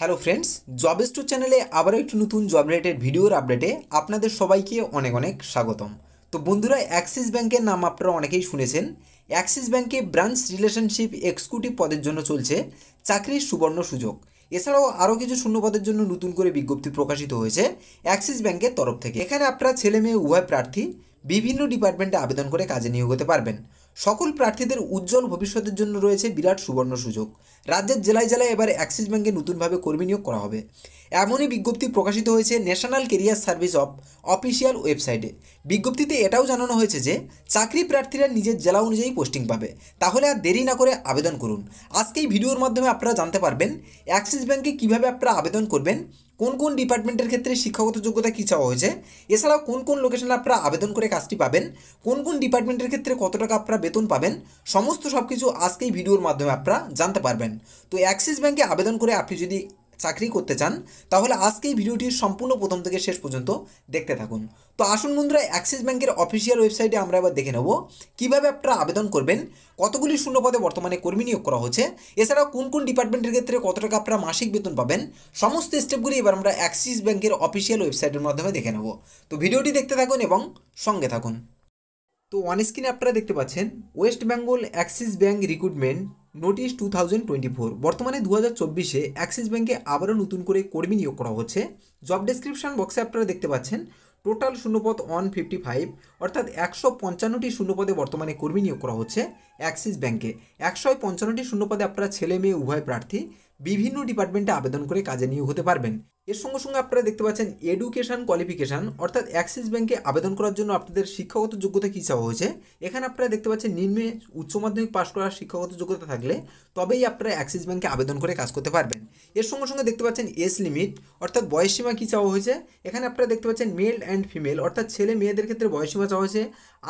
hello friends job two চ্যানেলে আবারও একটি নতুন জব রেটেড ভিডিওর আপডেটে আপনাদের সবাইকে অনেক অনেক স্বাগতম তো বন্ধুরা অ্যাক্সিস ব্যাংকের নাম আপনারা অনেকেই শুনেছেন অ্যাক্সিস ব্যাংকে ব্রাঞ্চ রিলেশনশিপ এক্সিকিউটিভ পদের জন্য চলছে চাকরির সুবর্ণ সুযোগ এছাড়াও আরও কিছু শূন্যপদের জন্য নতুন করে বিজ্ঞপ্তি প্রকাশিত হয়েছে অ্যাক্সিস ব্যাংকের তরফ থেকে এখানে আপনারা ছেলে মেয়ে উভয় প্রার্থী বিভিন্ন ডিপার্টমেন্টে আবেদন করে কাজে নিয়োগ হতে পারবেন সকল প্রার্থীদের উজ্জ্বল ভবিষ্যতের জন্য রয়েছে বিরাট সুবর্ণ সুযোগ রাজ্যের জেলায় জেলায় এবার অ্যাক্সিস ব্যাঙ্কে নতুনভাবে কর্মী নিয়োগ করা হবে এমনই বিজ্ঞপ্তি প্রকাশিত হয়েছে national career service of official ওয়েবসাইটে বিজ্ঞপ্তিতে এটাও জানানো হয়েছে যে চাকরি প্রার্থীরা নিজের জেলা অনুযায়ী পোস্টিং পাবে তাহলে আর দেরি না করে আবেদন করুন আজকেই ভিডিওর মাধ্যমে আপনারা জানতে পারবেন অ্যাক্সিস ব্যাঙ্কে কীভাবে আপনারা আবেদন করবেন কোন কোন ডিপার্টমেন্টের ক্ষেত্রে শিক্ষাগত যোগ্যতা কী চাওয়া হয়েছে এছাড়াও কোন কোন লোকেশনে আপনারা আবেদন করে কাজটি পাবেন কোন কোন ডিপার্টমেন্টের ক্ষেত্রে কত টাকা আপনারা বেতন পাবেন সমস্ত সব কিছু আজকেই ভিডিওর মাধ্যমে আপনারা জানতে পারবেন তো অ্যাক্সিস ব্যাঙ্কে আবেদন করে আপনি যদি চাকরি করতে চান তাহলে আজকে এই সম্পূর্ণ প্রথম থেকে শেষ পর্যন্ত দেখতে থাকুন তো আসুন বন্ধুরা অ্যাক্সিস ব্যাংকের অফিসিয়াল ওয়েবসাইটে আমরা এবার দেখে নেব কীভাবে আপনারা আবেদন করবেন কতগুলি শূন্য পদে বর্তমানে কর্মী নিয়োগ করা হচ্ছে এছাড়াও কোন কোন ডিপার্টমেন্টের ক্ষেত্রে কত টাকা আপনারা মাসিক বেতন পাবেন সমস্ত স্টেপগুলি এবার আমরা অ্যাক্সিস ব্যাংকের অফিসিয়াল ওয়েবসাইটের মাধ্যমে দেখে নেব তো ভিডিওটি দেখতে থাকুন এবং সঙ্গে থাকুন তো অন স্ক্রিনে আপনারা দেখতে পাচ্ছেন West Bengal Axis Bank recruitment notice two thousand twenty four বর্তমানে দু হাজার চব্বিশে অ্যাক্সিস ব্যাঙ্কে আবারও নতুন করে কর্মী নিয়োগ করা হচ্ছে জব ডেসক্রিপশন বক্সে আপনারা দেখতে পাচ্ছেন টোটাল শূন্যপদ ওয়ান ফিফটি ফাইভ অর্থাৎ একশো পঞ্চান্নটি শূন্যপদে বর্তমানে কর্মী নিয়োগ করা হচ্ছে অ্যাক্সিস ব্যাঙ্কে একশো পঞ্চান্নটি শূন্যপদে আপনারা ছেলে মেয়ে উভয় প্রার্থী বিভিন্ন ডিপার্টমেন্টে আবেদন করে কাজে নিয়োগ হতে পারবেন এর সঙ্গে সঙ্গে আপনারা দেখতে পাচ্ছেন এডুকেশান কোয়ালিফিকেশান অর্থাৎ অ্যাক্সিস ব্যাংকে আবেদন করার জন্য আপনাদের শিক্ষাগত যোগ্যতা কী চাওয়া হয়েছে এখানে আপনারা দেখতে পাচ্ছেন নিম্নে উচ্চ মাধ্যমিক পাশ করার শিক্ষাগত যোগ্যতা থাকলে তবেই আপনারা অ্যাক্সিস ব্যাংকে আবেদন করে কাজ করতে পারবেন এর সঙ্গে সঙ্গে দেখতে পাচ্ছেন এজ লিমিট অর্থাৎ বয়সসীমা কী চাওয়া হয়েছে এখানে আপনারা দেখতে পাচ্ছেন মেল অ্যান্ড ফিমেল অর্থাৎ ছেলে মেয়েদের ক্ষেত্রে বয়সসীমা চাওয়া হয়েছে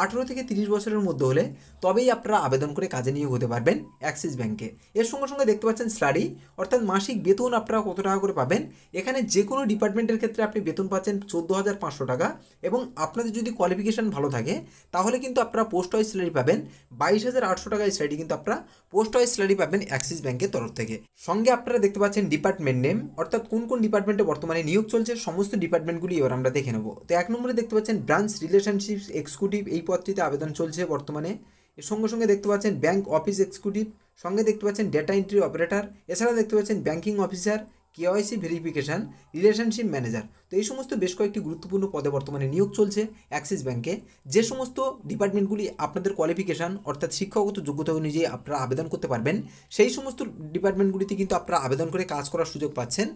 আঠেরো থেকে তিরিশ বছরের মধ্যে হলে তবেই আপনারা আবেদন করে কাজে নিয়োগ হতে পারবেন অ্যাক্সিস ব্যাংকে এর সঙ্গে সঙ্গে দেখতে পাচ্ছেন স্লারি অর্থাৎ মাসিক বেতন আপনারা কত টাকা করে পাবেন এখানে যে কোনো ডিপার্টমেন্টের ক্ষেত্রে আপনি বেতন পাচ্ছেন চোদ্দো হাজার পাঁচশো টাকা এবং আপনাদের যদি কোয়ালিফিকেশান ভালো থাকে তাহলে কিন্তু আপনারা পোস্ট ওয়াইজ স্যালারি পাবেন বাইশ হাজার আটশো টাকা স্যালারি কিন্তু আপনারা পোস্ট ওয়াইজ স্যালারি পাবেন অ্যাক্সিস ব্যাঙ্কের তরফ থেকে সঙ্গে আপনারা দেখতে পাচ্ছেন ডিপার্টমেন্ট নেম অর্থাৎ কোন কোন ডিপার্টমেন্টে বর্তমানে নিয়োগ চলছে সমস্ত ডিপার্টমেন্টগুলি এবার আমরা দেখে নেব তো এক নম্বরে দেখতে পাচ্ছেন ব্রাঞ্চ রিলেশনশিপ এক্সিকিউটিভ এই পদটিতে আবেদন চলছে বর্তমানে এর সঙ্গে সঙ্গে দেখতে পাচ্ছেন ব্যাঙ্ক অফিস এক্সিকিউটিভ সঙ্গে দেখতে পাচ্ছেন ডেটা এন্ট্রি অপারেটর এছাড়া দেখতে পাচ্ছেন banking officer KYC verification relationship manager তো এই সমস্ত বেশ কয়েকটি গুরুত্বপূর্ণ পদে বর্তমানে নিয়োগ চলছে অ্যাক্সিস ব্যাংকে যে সমস্ত ডিপার্টমেন্টগুলি আপনাদের কোয়ালিফিকেশান অর্থাৎ শিক্ষাগত যোগ্যতা অনুযায়ী আপনারা আবেদন করতে পারবেন সেই সমস্ত ডিপার্টমেন্টগুলিতে কিন্তু আপনারা আবেদন করে কাজ করার সুযোগ পাচ্ছেন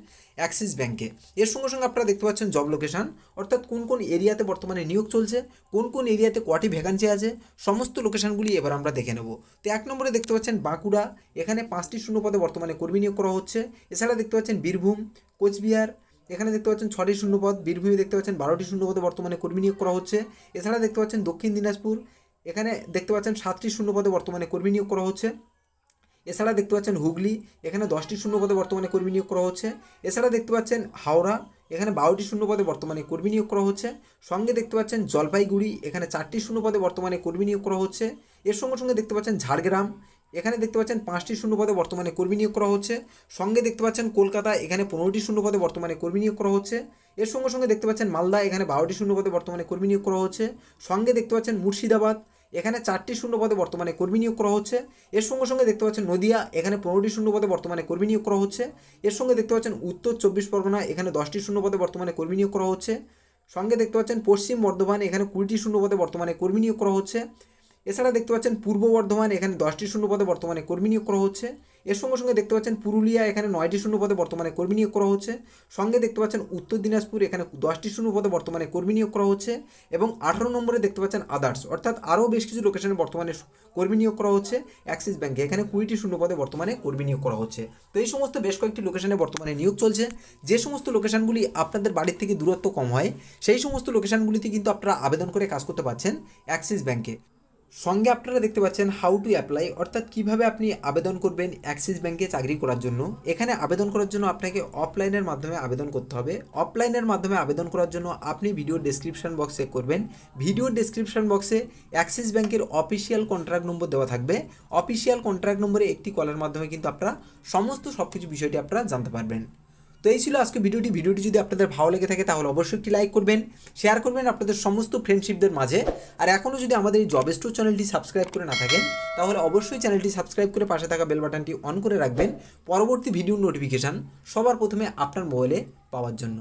অ্যাক্সিস ব্যাংকে এর সঙ্গে সঙ্গে আপনারা দেখতে পাচ্ছেন জব লোকেশান অর্থাৎ কোন কোন এরিয়াতে বর্তমানে নিয়োগ চলছে কোন কোন এরিয়াতে কটি ভ্যাকান্সি আছে সমস্ত লোকেশানগুলি এবার আমরা দেখে নেব তো এক নম্বরে দেখতে পাচ্ছেন বাঁকুড়া এখানে পাঁচটি শূন্য পদে বর্তমানে কর্মী নিয়োগ করা হচ্ছে এছাড়া দেখতে পাচ্ছেন বীরভূম কোচবিহার এখানে দেখতে পাচ্ছেন ছটি শূন্যপদ বীরভূমে দেখতে পাচ্ছেন বারোটি শূন্যপদে বর্তমানে কর্মী নিয়োগ করা হচ্ছে এছাড়া দেখতে পাচ্ছেন দক্ষিণ দিনাজপুর এখানে দেখতে পাচ্ছেন সাতটি শূন্যপদে বর্তমানে কর্মী নিয়োগ করা হচ্ছে এছাড়া দেখতে পাচ্ছেন হুগলি এখানে দশটি শূন্যপদে বর্তমানে কর্মী নিয়োগ করা হচ্ছে এছাড়া দেখতে পাচ্ছেন হাওড়া এখানে বারোটি শূন্যপদে বর্তমানে কর্মী নিয়োগ করা হচ্ছে সঙ্গে দেখতে পাচ্ছেন জলপাইগুড়ি এখানে চারটি শূন্যপদে বর্তমানে কর্মী নিয়োগ করা হচ্ছে এর সঙ্গে সঙ্গে দেখতে পাচ্ছেন ঝাড়গ্রাম এখানে দেখতে পাচ্ছেন পাঁচটি শূন্যপদে বর্তমানে কর্মী নিয়োগ করা হচ্ছে সঙ্গে দেখতে পাচ্ছেন কলকাতা এখানে পনেরোটি শূন্যপদে বর্তমানে কর্মী নিয়োগ করা হচ্ছে এর সঙ্গে সঙ্গে দেখতে পাচ্ছেন মালদা এখানে বারোটি শূন্যপদে বর্তমানে কর্মী নিয়োগ করা হচ্ছে সঙ্গে দেখতে পাচ্ছেন মুর্শিদাবাদ এখানে চারটি শূন্যপদে বর্তমানে কর্মী নিয়োগ করা হচ্ছে এর সঙ্গে সঙ্গে দেখতে পাচ্ছেন নদিয়া এখানে পনেরোটি শূন্যপদে বর্তমানে কর্মী নিয়োগ করা হচ্ছে এর সঙ্গে দেখতে পাচ্ছেন উত্তর চব্বিশ পরগনা এখানে দশটি শূন্যপদে বর্তমানে কর্মী নিয়োগ করা হচ্ছে সঙ্গে দেখতে পাচ্ছেন পশ্চিম বর্ধমান এখানে কুড়িটি শূন্যপদে বর্তমানে কর্মী নিয়োগ করা হচ্ছে এছাড়া দেখতে পাচ্ছেন পূর্ব বর্ধমান এখানে দশটি শূন্যপদে বর্তমানে কর্মী নিয়োগ করা হচ্ছে এর সঙ্গে সঙ্গে দেখতে পাচ্ছেন পুরুলিয়া এখানে নয়টি শূন্যপদে বর্তমানে কর্মী নিয়োগ করা হচ্ছে সঙ্গে দেখতে পাচ্ছেন উত্তর দিনাজপুর এখানে দশটি শূন্যপদে বর্তমানে কর্মী নিয়োগ করা হচ্ছে এবং আঠারো নম্বরে দেখতে পাচ্ছেন আদার্স অর্থাৎ আরও বেশ কিছু লোকেশনে বর্তমানে কর্মী নিয়োগ করা হচ্ছে অ্যাক্সিস ব্যাঙ্কে এখানে কুড়িটি শূন্যপদে বর্তমানে কর্মী নিয়োগ করা হচ্ছে তো এই সমস্ত বেশ কয়েকটি লোকেশনে বর্তমানে নিয়োগ চলছে যে সমস্ত লোকেশনগুলি আপনাদের বাড়ির থেকে দূরত্ব কম হয় সেই সমস্ত লোকেশনগুলিতে কিন্তু আপনারা আবেদন করে কাজ করতে পারছেন অ্যাক্সিস ব্যাঙ্কে সঙ্গে আপনারা দেখতে পাচ্ছেন হাউ টু অ্যাপ্লাই অর্থাৎ কিভাবে আপনি আবেদন করবেন অ্যাক্সিস ব্যাংকে চাকরি করার জন্য এখানে আবেদন করার জন্য আপনাকে অফলাইনের মাধ্যমে আবেদন করতে হবে অফলাইনের মাধ্যমে আবেদন করার জন্য আপনি ভিডিও ডেসক্রিপশন বক্সে করবেন ভিডিও ডেসক্রিপশন বক্সে অ্যাক্সিস ব্যাংকের অফিসিয়াল কন্ট্রাক্ট নম্বর দেওয়া থাকবে অফিসিয়াল কন্ট্রাক্ট নম্বরে একটি কলের মাধ্যমে কিন্তু আপনারা সমস্ত সব কিছু বিষয়টি আপনারা জানতে পারবেন তো এই ছিল আজকে ভিডিওটি ভিডিওটি যদি আপনাদের ভালো লেগে থাকে তাহলে অবশ্যই একটি লাইক করবেন শেয়ার করবেন আপনাদের সমস্ত ফ্রেন্ডশিপদের মাঝে আর এখনও যদি আমাদের এই জব স্টোর চ্যানেলটি সাবস্ক্রাইব করে না থাকেন তাহলে অবশ্যই চ্যানেলটি সাবস্ক্রাইব করে পাশে থাকা বেল বাটনটি অন করে রাখবেন পরবর্তী ভিডিও নোটিফিকেশান সবার প্রথমে আপনার মোবাইলে পাওয়ার জন্য